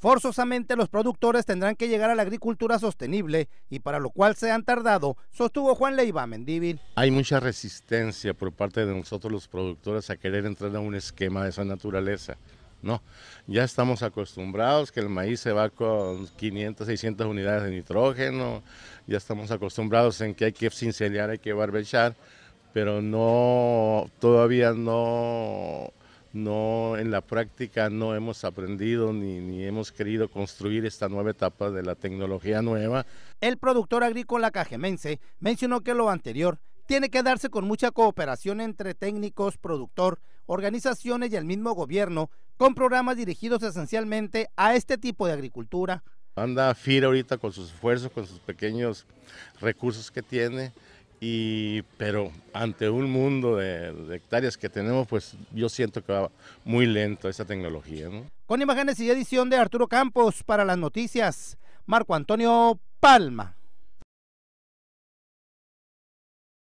Forzosamente los productores tendrán que llegar a la agricultura sostenible y para lo cual se han tardado, sostuvo Juan Leiva Mendívil. Hay mucha resistencia por parte de nosotros los productores a querer entrar a un esquema de esa naturaleza. No, ya estamos acostumbrados que el maíz se va con 500, 600 unidades de nitrógeno, ya estamos acostumbrados en que hay que cincelear, hay que barbechar, pero no, todavía no no en la práctica no hemos aprendido ni, hemos querido construir esta nueva etapa de la tecnología nueva. El productor agrícola cajemense mencionó que lo anterior tiene que darse con mucha cooperación entre técnicos, productor, organizaciones y el mismo gobierno, con programas dirigidos esencialmente a este tipo de agricultura. Anda fir ahorita con sus esfuerzos, con sus pequeños recursos que tiene, y, pero ante un mundo de, hectáreas que tenemos, pues yo siento que va muy lento esa tecnología. Con imágenes y edición de Arturo Campos para las noticias, Marco Antonio Palma.